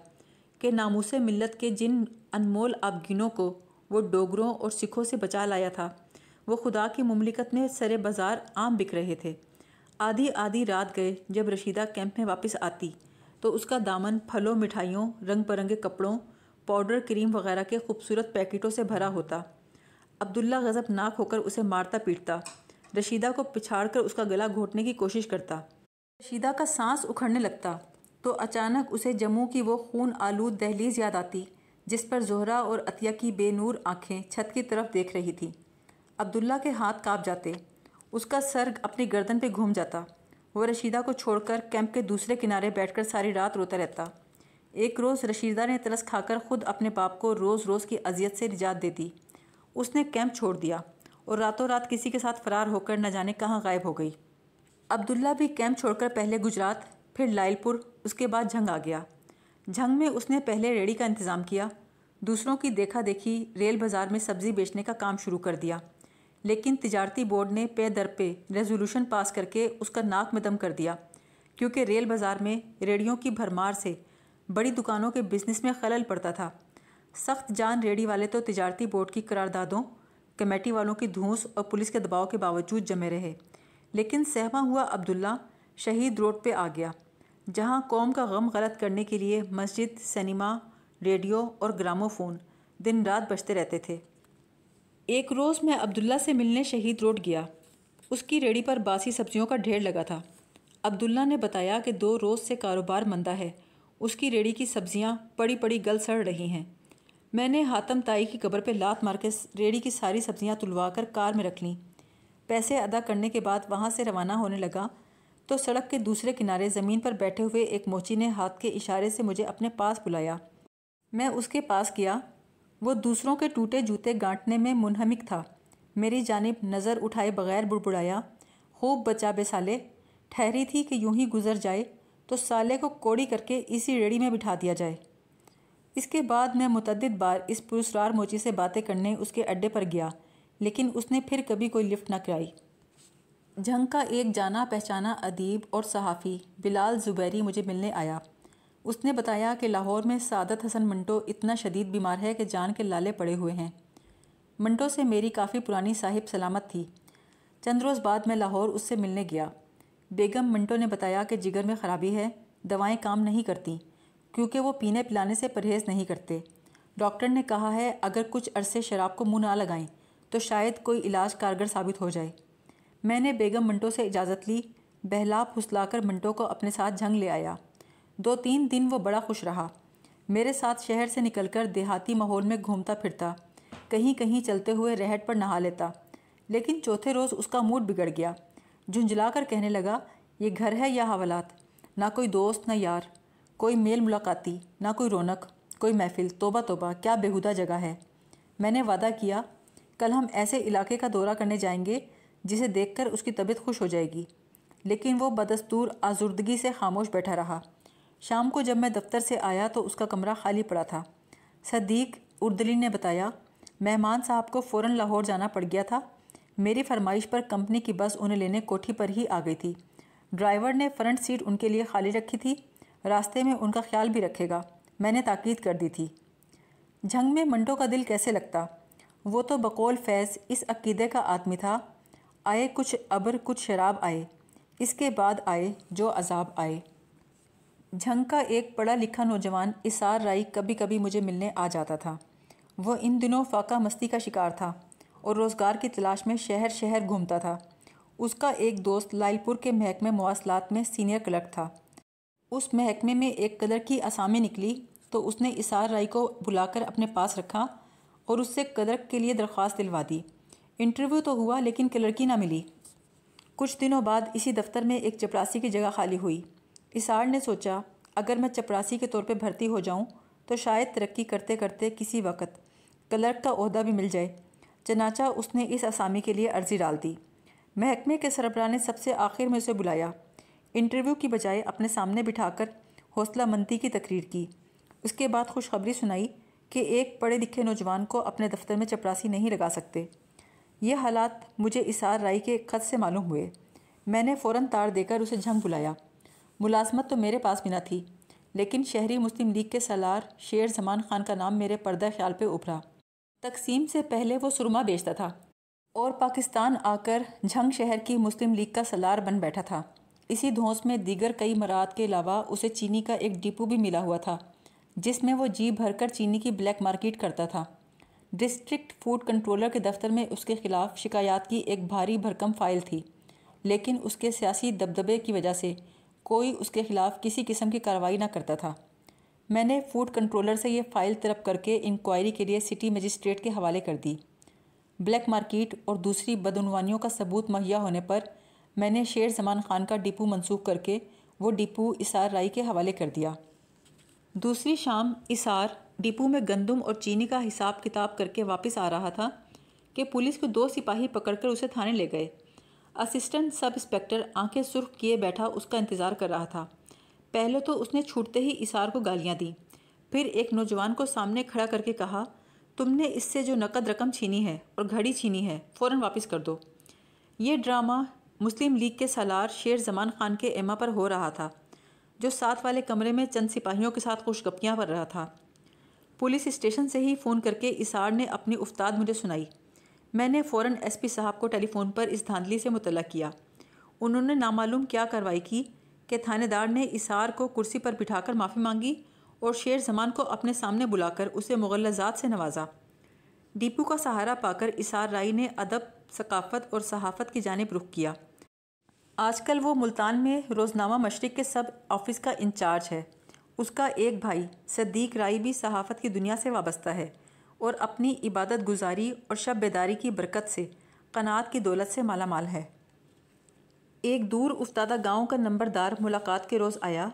कि नामूस मिलत के जिन अनमोल आबगिनों को वो डोगरों और सिखों से बचा लाया था वो खुदा की ममलिकत में सरे बाज़ार आम बिक रहे थे आधी आधी रात गए जब रशीदा कैंप में वापस आती तो उसका दामन फलों मिठाइयों रंग बिरंगे कपड़ों पाउडर क्रीम वगैरह के खूबसूरत पैकेटों से भरा होता अब्दुल्ला गज़बनाक होकर उसे मारता पीटता रशीदा को पिछाड़ कर उसका गला घोटने की कोशिश करता रशीदा का सांस उखड़ने लगता तो अचानक उसे जम्मू की वो खून आलूद दहलीज याद आती जिस पर जोहरा और अतिया की बेनूर आंखें छत की तरफ देख रही थी अब्दुल्ला के हाथ काँप जाते उसका सर अपनी गर्दन पे घूम जाता वह रशीदा को छोड़कर कैंप के दूसरे किनारे बैठकर सारी रात रोता रहता एक रोज़ रशीदा ने तरस खाकर खुद अपने बाप को रोज़ रोज़ की अजियत से निजात दे दी उसने कैंप छोड़ दिया और रातों रात किसी के साथ फरार होकर न जाने कहाँ गायब हो गई अब्दुल्ला भी कैंप छोड़कर पहले गुजरात फिर लाइलपुर उसके बाद झंग आ गया झंग में उसने पहले रेड़ी का इंतज़ाम किया दूसरों की देखा देखी रेल बाज़ार में सब्ज़ी बेचने का काम शुरू कर दिया लेकिन तजारती बोर्ड ने पे दर पे रेजोल्यूशन पास करके उसका नाक मदम कर दिया क्योंकि रेल बाज़ार में रेड़ियों की भरमार से बड़ी दुकानों के बिजनेस में खलल पड़ता था सख्त जान रेडी वाले तो तजारती बोर्ड की करारदादों कमेटी वालों की धूस और पुलिस के दबाव के बावजूद जमे रहे लेकिन सहमा हुआ अब्दुल्ला शहीद रोड पे आ गया जहां कौम का गम गलत करने के लिए मस्जिद सिनेमा रेडियो और ग्रामोफोन दिन रात बजते रहते थे एक रोज़ मैं अब्दुल्ला से मिलने शहीद रोड गया उसकी रेडी पर बासी सब्जियों का ढेर लगा था अब्दुल्ला ने बताया कि दो रोज़ से कारोबार मंदा है उसकी रेड़ी की सब्जियां पड़ी पड़ी गल सड़ रही हैं मैंने हातम ताई की कब्र पर लात मार के रेड़ी की सारी सब्जियां तुलवा कर कार में रख लीं पैसे अदा करने के बाद वहाँ से रवाना होने लगा तो सड़क के दूसरे किनारे ज़मीन पर बैठे हुए एक मोची ने हाथ के इशारे से मुझे अपने पास बुलाया मैं उसके पास गया वो दूसरों के टूटे जूते गांटने में मुनहमिक था मेरी जानब नज़र उठाए बगैर बुड़बुड़ाया खूब बचा बेसाले ठहरी थी कि यूं ही गुजर जाए तो साले को कोड़ी करके इसी रेड़ी में बिठा दिया जाए इसके बाद मैं मुतद बार इस पुरस्कार मोची से बातें करने उसके अड्डे पर गया लेकिन उसने फिर कभी कोई लिफ्ट ना कराई जंग का एक जाना पहचाना अदीब और सहाफ़ी बिलाल ज़ुबैरी मुझे मिलने आया उसने बताया कि लाहौर में सादत हसन मंटो इतना शदीद बीमार है कि जान के लाले पड़े हुए हैं मंटो से मेरी काफ़ी पुरानी साहिब सलामत थी चंद रोज़ बाद मैं लाहौर उससे मिलने गया बेगम मिंटो ने बताया कि जिगर में ख़राबी है दवाएं काम नहीं करती क्योंकि वो पीने पिलाने से परहेज़ नहीं करते डॉक्टर ने कहा है अगर कुछ अरसे शराब को मुँह ना लगाएं तो शायद कोई इलाज कारगर साबित हो जाए मैंने बेगम मिंटो से इजाज़त ली बहला फुसलाकर मिंटो को अपने साथ जंग ले आया दो तीन दिन वो बड़ा खुश रहा मेरे साथ शहर से निकलकर देहाती माहौल में घूमता फिरता कहीं कहीं चलते हुए रहट पर नहा लेता लेकिन चौथे रोज़ उसका मूड बिगड़ गया झुंझला कर कहने लगा ये घर है या हवालात ना कोई दोस्त ना यार कोई मेल मुलाकाती ना कोई रौनक कोई महफिल तोबा तोबा क्या बेहुदा जगह है मैंने वादा किया कल हम ऐसे इलाके का दौरा करने जाएंगे जिसे देखकर उसकी तबीयत खुश हो जाएगी लेकिन वो बदस्तूर आजुर्दगी से खामोश बैठा रहा शाम को जब मैं दफ्तर से आया तो उसका कमरा खाली पड़ा था सदीक उर्दली ने बताया मेहमान साहब को फ़ौर लाहौर जाना पड़ गया था मेरी फरमाइश पर कंपनी की बस उन्हें लेने कोठी पर ही आ गई थी ड्राइवर ने फ्रंट सीट उनके लिए खाली रखी थी रास्ते में उनका ख्याल भी रखेगा मैंने ताकीद कर दी थी झंग में मंटो का दिल कैसे लगता वो तो बकौल फैज़ इस अकीदे का आदमी था आए कुछ अबर कुछ शराब आए इसके बाद आए जो अजाब आए झंग का एक पढ़ा लिखा नौजवान इसार राई कभी कभी मुझे मिलने आ जाता था वो इन दिनों फाका मस्ती का शिकार था और रोज़गार की तलाश में शहर शहर घूमता था उसका एक दोस्त लालपुर के महकमे मवासलात में सीनियर क्लर्क था उस महकमे में एक कलर की असामी निकली तो उसने इसार राय को बुलाकर अपने पास रखा और उससे कलर्क के लिए दरख्वास्त दिलवा दी इंटरव्यू तो हुआ लेकिन क्लर्की ना मिली कुछ दिनों बाद इसी दफ्तर में एक चपरासी की जगह खाली हुई इसार ने सोचा अगर मैं चपरासी के तौर पर भर्ती हो जाऊँ तो शायद तरक्की करते करते किसी वक्त क्लर्क का अहदा भी मिल जाए चनाचा उसने इस असामी के लिए अर्ज़ी डाल दी महकमे के सरबरा ने सबसे आखिर में उसे बुलाया इंटरव्यू की बजाय अपने सामने बिठाकर हौसला मंदी की तकरीर की उसके बाद खुशखबरी सुनाई कि एक पढ़े लिखे नौजवान को अपने दफ्तर में चपरासी नहीं लगा सकते ये हालात मुझे इसार राय के खत से मालूम हुए मैंने फ़ौर तार देकर उसे झंग बुलाया मुलाजमत तो मेरे पास भी ना थी लेकिन शहरी मुस्लिम लीग के सलार शेर जमान खान का नाम मेरे पर्दा ख्याल पर उभरा तकसीम से पहले वो सुरमा बेचता था और पाकिस्तान आकर झंग शहर की मुस्लिम लीग का सलार बन बैठा था इसी धौंस में दीगर कई मरात के अलावा उसे चीनी का एक डिपो भी मिला हुआ था जिसमें वो जी भरकर चीनी की ब्लैक मार्केट करता था डिस्ट्रिक्ट फूड कंट्रोलर के दफ्तर में उसके खिलाफ शिकायत की एक भारी भरकम फाइल थी लेकिन उसके सियासी दबदबे की वजह से कोई उसके खिलाफ किसी किस्म की कार्रवाई ना करता था मैंने फूड कंट्रोलर से ये फ़ाइल तलब करके इंक्वायरी के लिए सिटी मजिस्ट्रेट के हवाले कर दी ब्लैक मार्केट और दूसरी बदनवानियों का सबूत मुहैया होने पर मैंने शेर जमान खान का डिपो मंसूख करके वो डिपो इसार राई के हवाले कर दिया दूसरी शाम इसार डिपो में गंदम और चीनी का हिसाब किताब करके वापस आ रहा था कि पुलिस को दो सिपाही पकड़कर उसे थाने ले गए असिस्टेंट सब इंस्पेक्टर आंखें सुर्ख किए बैठा उसका इंतज़ार कर रहा था पहले तो उसने छूटते ही इसार को गालियाँ दी फिर एक नौजवान को सामने खड़ा करके कहा तुमने इससे जो नकद रकम छीनी है और घड़ी छीनी है फ़ौर वापस कर दो ये ड्रामा मुस्लिम लीग के सालार शेर जमान खान के एमा पर हो रहा था जो साथ वाले कमरे में चंद सिपाहियों के साथ खुशगपियाँ पर रहा था पुलिस स्टेशन से ही फ़ोन करके इसार ने अपनी उफ्ताद मुझे सुनाई मैंने फ़ौर एसपी साहब को टेलीफ़ोन पर इस धांधली से मुतल किया उन्होंने नामालूम क्या कार्रवाई की के थानेदार ने इसार को कुर्सी पर बिठाकर माफ़ी मांगी और शेर जमान को अपने सामने बुलाकर उसे मुगलजात से नवाजा डीपू का सहारा पाकर इसार राय ने अदब सकाफत और सहाफत की जानब रुख किया आजकल वो मुल्तान में रोज़नामा मशरक़ के सब ऑफिस का इंचार्ज है उसका एक भाई सदीक राय भी सहाफ़त की दुनिया से वाबस्ता है और अपनी इबादत गुजारी और शब बेदारी की बरकत से कनात की दौलत से मालामाल है एक दूर उफ्तादा गांव का नंबरदार मुलाकात के रोज़ आया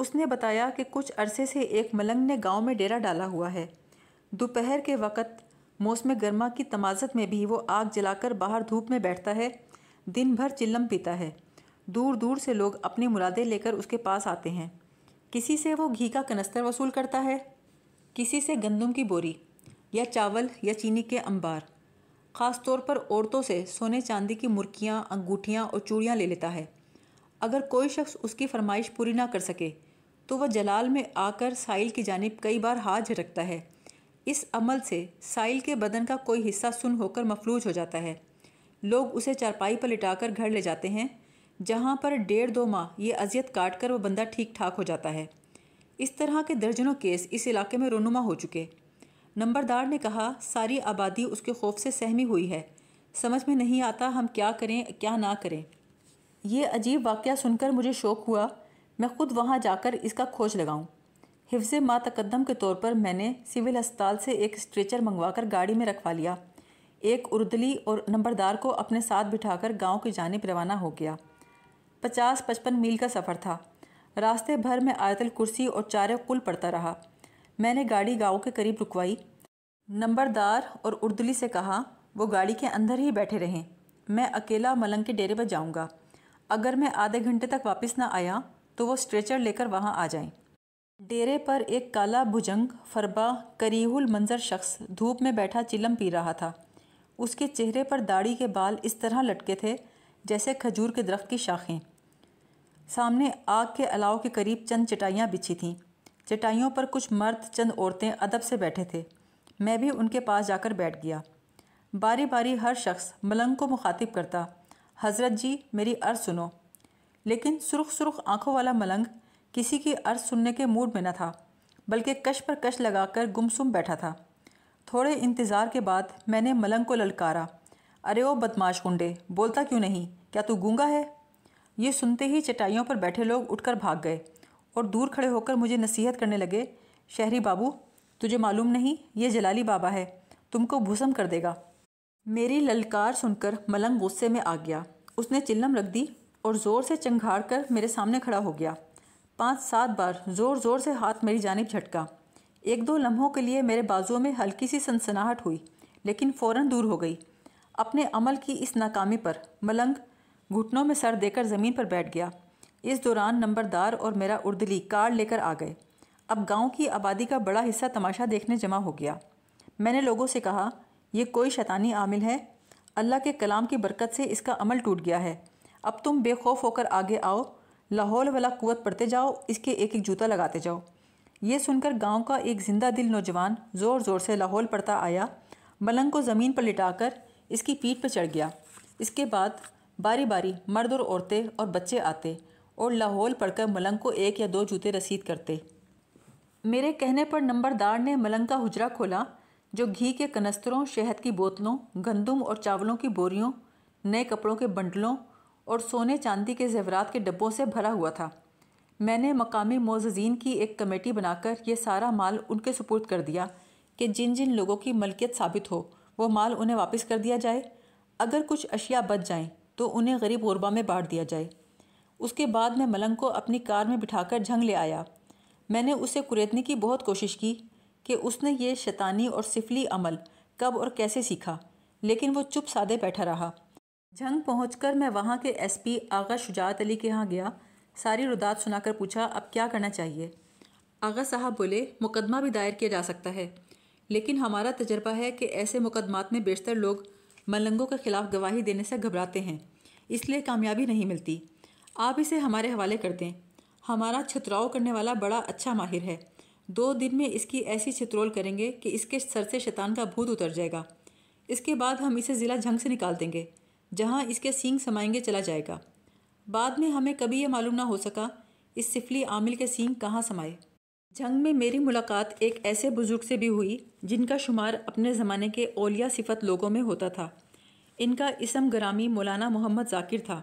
उसने बताया कि कुछ अरसे से एक मलंग ने गांव में डेरा डाला हुआ है दोपहर के वक़्त मौसम गर्मा की तमाजत में भी वो आग जलाकर बाहर धूप में बैठता है दिन भर चिल्लम पीता है दूर दूर से लोग अपनी मुरादें लेकर उसके पास आते हैं किसी से वो घी का कनस्तर वसूल करता है किसी से गंदम की बोरी या चावल या चीनी के अंबार ख़ास तौर पर औरतों से सोने चांदी की मुर्कियाँ अंगूठियाँ और चूड़ियाँ ले लेता है अगर कोई शख्स उसकी फरमाइश पूरी ना कर सके तो वह जलाल में आकर साइल की जानब कई बार हाथ झटकता है इस अमल से साइल के बदन का कोई हिस्सा सुन होकर मफलूज हो जाता है लोग उसे चारपाई पर लिटाकर घर ले जाते हैं जहाँ पर डेढ़ दो माह ये अजियत काट कर वह बंदा ठीक ठाक हो जाता है इस तरह के दर्जनों केस इस इलाके में रोनुमा हो चुके नंबरदार ने कहा सारी आबादी उसके खौफ से सहमी हुई है समझ में नहीं आता हम क्या करें क्या ना करें ये अजीब वाक़ सुनकर मुझे शौक़ हुआ मैं ख़ुद वहाँ जाकर इसका खोज लगाऊँ हिफ्ज़ मा तकदम के तौर पर मैंने सिविल अस्पताल से एक स्ट्रेचर मंगवाकर गाड़ी में रखवा लिया एक उर्दली और नंबरदार को अपने साथ बिठाकर गांव की जानब रवाना हो गया पचास पचपन मील का सफ़र था रास्ते भर में आयतल कुर्सी और चारे कुल पड़ता रहा मैंने गाड़ी गांव के करीब रुकवाई नंबरदार और उर्दली से कहा वो गाड़ी के अंदर ही बैठे रहें मैं अकेला मलंग के डेरे पर जाऊंगा। अगर मैं आधे घंटे तक वापस ना आया तो वो स्ट्रेचर लेकर वहाँ आ जाएं। डेरे पर एक काला भुजंग फरबा करीहुल मंजर शख्स धूप में बैठा चिलम पी रहा था उसके चेहरे पर दाढ़ी के बाल इस तरह लटके थे जैसे खजूर के दरख्त की शाखें सामने आग के अलाव के करीब चंद चटाइयाँ बिछी थीं चटाइयों पर कुछ मर्द चंद औरतें अदब से बैठे थे मैं भी उनके पास जाकर बैठ गया बारी बारी हर शख्स मलंग को मुखातिब करता हजरत जी मेरी अर्ज सुनो लेकिन सुरख सुरख आंखों वाला मलंग किसी की अर्ज सुनने के मूड में न था बल्कि कश पर कश लगाकर गुमसुम बैठा था थोड़े इंतज़ार के बाद मैंने मलंग को ललकारा अरे ओ बदमाश कुंडे बोलता क्यों नहीं क्या तू गूंगा है ये सुनते ही चटाइयों पर बैठे लोग उठकर भाग गए और दूर खड़े होकर मुझे नसीहत करने लगे शहरी बाबू तुझे मालूम नहीं ये जलाली बाबा है तुमको भूसम कर देगा मेरी ललकार सुनकर मलंग गुस्से में आ गया उसने चिल्लम रख दी और ज़ोर से चंघाड़ कर मेरे सामने खड़ा हो गया पाँच सात बार ज़ोर ज़ोर से हाथ मेरी जानब झटका एक दो लम्हों के लिए मेरे बाजुओं में हल्की सी सनसनाहट हुई लेकिन फ़ौर दूर हो गई अपने अमल की इस नाकामी पर मलंग घुटनों में सर देकर ज़मीन पर बैठ गया इस दौरान नंबरदार और मेरा उर्दली कार्ड लेकर आ गए अब गांव की आबादी का बड़ा हिस्सा तमाशा देखने जमा हो गया मैंने लोगों से कहा यह कोई शैतानी आमिल है अल्लाह के कलाम की बरकत से इसका अमल टूट गया है अब तुम बेखौफ होकर आगे आओ लाहौल वाला कुत पढ़ते जाओ इसके एक एक जूता लगाते जाओ ये सुनकर गांव का एक जिंदा दिल नौजवान ज़ोर ज़ोर से लाहौल पढ़ता आया मलंग को ज़मीन पर लिटाकर इसकी पीठ पर चढ़ गया इसके बाद बारी बारी मर्द और औरतें और बच्चे आते और लाहौल पढ़कर मलंग को एक या दो जूते रसीद करते मेरे कहने पर नंबरदार ने मलंग का हुजरा खोला जो घी के कनस्तरों शहद की बोतलों गंदम और चावलों की बोरियों नए कपड़ों के बंडलों और सोने चांदी के जेवरात के डब्बों से भरा हुआ था मैंने मकामी मोजीन की एक कमेटी बनाकर यह सारा माल उनके सुपुर्द कर दिया कि जिन जिन लोगों की मलकियत साबित हो वो माल उन्हें वापस कर दिया जाए अगर कुछ अशिया बच जाएं तो उन्हें गरीब गरबा में बांट दिया जाए उसके बाद मैं मलंग को अपनी कार में बिठाकर झंग ले आया मैंने उसे कुरेदने की बहुत कोशिश की कि उसने ये शैतानी और सिफली अमल कब और कैसे सीखा लेकिन वो चुप सादे बैठा रहा झंग पहुँच मैं वहाँ के एस आगा शुजात अली के यहाँ गया सारी रुदात सुनाकर पूछा अब क्या करना चाहिए आगा साहब बोले मुकदमा भी दायर किया जा सकता है लेकिन हमारा तजर्बा है कि ऐसे मुकदमात में बेशतर लोग मलंगों के ख़िलाफ़ गवाही देने से घबराते हैं इसलिए कामयाबी नहीं मिलती आप इसे हमारे हवाले कर दें हमारा छतराव करने वाला बड़ा अच्छा माहिर है दो दिन में इसकी ऐसी छतरोल करेंगे कि इसके सर से शैतान का भूत उतर जाएगा इसके बाद हम इसे ज़िला झंग से निकाल देंगे जहाँ इसके सींग समाएंगे चला जाएगा बाद में हमें कभी ये मालूम ना हो सका इस सिफली आमिल के सींग कहाँ समाए जंग में मेरी मुलाकात एक ऐसे बुज़ुर्ग से भी हुई जिनका शुमार अपने ज़माने के ओलिया सिफत लोगों में होता था इनका इसम ग्रामी मौलाना मोहम्मद जाकिर था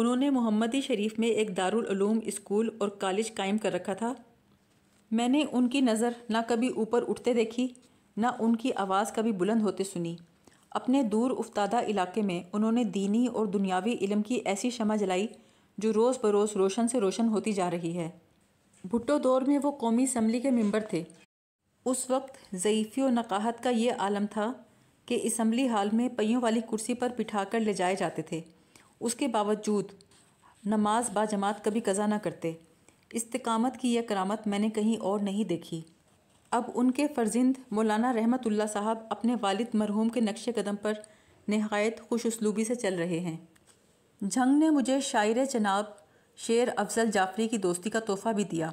उन्होंने मोहम्मदी शरीफ में एक दारुल दारूम स्कूल और कॉलेज कायम कर रखा था मैंने उनकी नज़र ना कभी ऊपर उठते देखी ना उनकी आवाज़ कभी बुलंद होते सुनी अपने दूर उफ्तादा इलाके में उन्होंने दीनी और दुनियावी इलम की ऐसी शमा जलाई जो रोज़ बरोज़ रोशन से रोशन होती जा रही है भुट्टो दौर में वो कौमी असम्बली के मंबर थे उस वक्त ज़यीफ़ी और नकाहत का ये आलम था कि इसम्बली हाल में पहियों वाली कुर्सी पर बिठा कर ले जाए जाते थे उसके बावजूद नमाज बाजमात कभी कज़ा ना करते इस्तकामत की यह करामत मैंने कहीं और नहीं देखी अब उनके फ़र्जिंद मौलाना रहमतुल्ला साहब अपने वालिद मरहूम के नक्श कदम पर नहायत खुश उसलूबी से चल रहे हैं झंग ने मुझे शायर चनाब शेर अफजल जाफरी की दोस्ती का तोहफ़ा भी दिया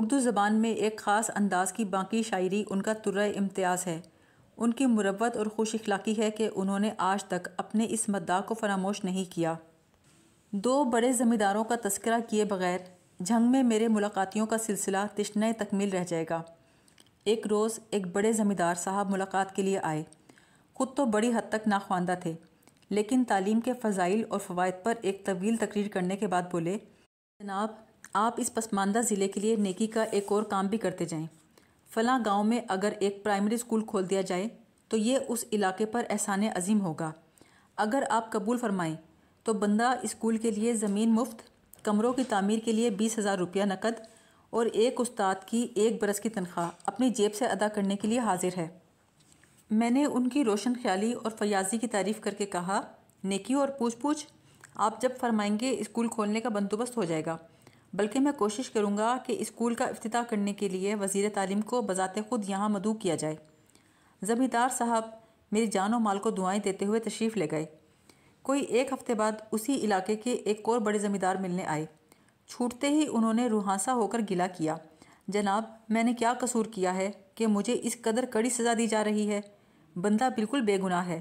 उर्दू ज़बान में एक ख़ास अंदाज की बाकी शायरी उनका तुर इम्तियाज़ है उनकी मुरवत और खुश अखलाक़ी है कि उन्होंने आज तक अपने इस मद्दा को फरामोश नहीं किया दो बड़े ज़मींदारों का तस्करा किए बगैर जंग में मेरे मुलाकातियों का सिलसिला तश्न तकमील रह जाएगा एक रोज़ एक बड़े ज़मींदार साहब मुलाकात के लिए आए ख़ुद तो बड़ी हद तक नाख्वानदा थे लेकिन तालीम के फ़जाइल और फ़वाद पर एक तवील तकरीर करने के बाद बोले जनाब आप इस पसमानदा ज़िले के लिए नेकी का एक और काम भी करते जाएँ फ़ला गांव में अगर एक प्राइमरी स्कूल खोल दिया जाए तो ये उस इलाके पर एहसान अजीम होगा अगर आप कबूल फरमाएँ तो बंदा स्कूल के लिए ज़मीन मुफ्त कमरों की तमीर के लिए बीस हज़ार रुपया नकद और एक उस्ताद की एक बरस की तनख्वाह अपनी जेब से अदा करने के लिए हाजिर है मैंने उनकी रोशन ख्याली और फयाजी की तारीफ़ करके कहा नेकी और पूछ पूछ आप जब फरमाएंगे स्कूल खोलने का बंदोबस्त हो जाएगा बल्कि मैं कोशिश करूँगा कि स्कूल का अफ्ताह करने के लिए वज़ी तालीम को बज़ात खुद यहाँ मदु किया जाए ज़मींदार साहब मेरी जान व माल को दुआएं देते हुए तशरीफ़ ले गए कोई एक हफ़्ते बाद उसी इलाके के एक और बड़े ज़मींदार मिलने आए छूटते ही उन्होंने रूहासा होकर गिला किया जनाब मैंने क्या कसूर किया है कि मुझे इस कदर कड़ी सज़ा दी जा रही है बंदा बिल्कुल बेगुनाह है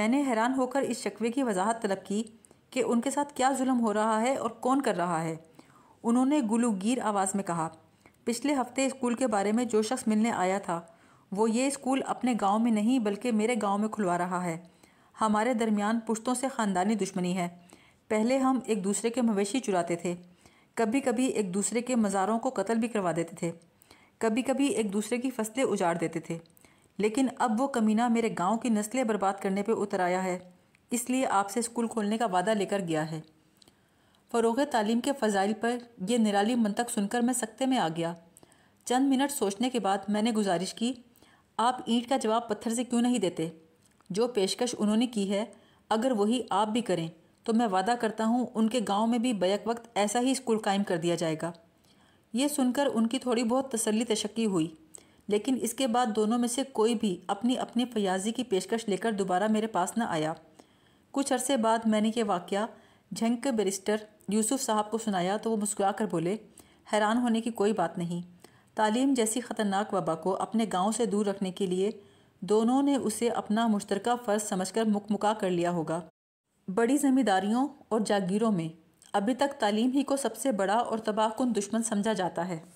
मैंने हैरान होकर इस शक्वे की वजाहत तलब की कि उनके साथ क्या जुल्म हो रहा है और कौन कर रहा है उन्होंने गुलूगीर आवाज़ में कहा पिछले हफ्ते स्कूल के बारे में जो शख्स मिलने आया था वो ये स्कूल अपने गांव में नहीं बल्कि मेरे गांव में खुलवा रहा है हमारे दरमियान पुश्तों से ख़ानदानी दुश्मनी है पहले हम एक दूसरे के मवेशी चुराते थे कभी कभी एक दूसरे के मज़ारों को कत्ल भी करवा देते थे कभी कभी एक दूसरे की फसलें उजाड़ देते थे लेकिन अब वो कमीना मेरे गांव की नस्लें बर्बाद करने पर उतर आया है इसलिए आपसे स्कूल खोलने का वादा लेकर गया है फ़रोग तालीम के फ़जाइल पर यह निराली मंतक सुनकर मैं सकते में आ गया चंद मिनट सोचने के बाद मैंने गुजारिश की आप ईंट का जवाब पत्थर से क्यों नहीं देते जो पेशकश उन्होंने की है अगर वही आप भी करें तो मैं वादा करता हूँ उनके गांव में भी बैक वक्त ऐसा ही स्कूल कायम कर दिया जाएगा ये सुनकर उनकी थोड़ी बहुत तसली तशक्की हुई लेकिन इसके बाद दोनों में से कोई भी अपनी अपनी फयाजी की पेशकश लेकर दोबारा मेरे पास न आया कुछ अरसे बाद मैंने ये वाक़ झंक बेरिस्टर यूसुफ साहब को सुनाया तो वो मुस्कुरा कर बोले हैरान होने की कोई बात नहीं तालीम जैसी ख़तरनाक वबा को अपने गांव से दूर रखने के लिए दोनों ने उसे अपना मुश्तरक फ़र्ज समझ कर मुकमुका कर लिया होगा बड़ी ज़मींदारियों और जागीरों में अभी तक तालीम ही को सबसे बड़ा और तबाहकुन दुश्मन समझा जाता है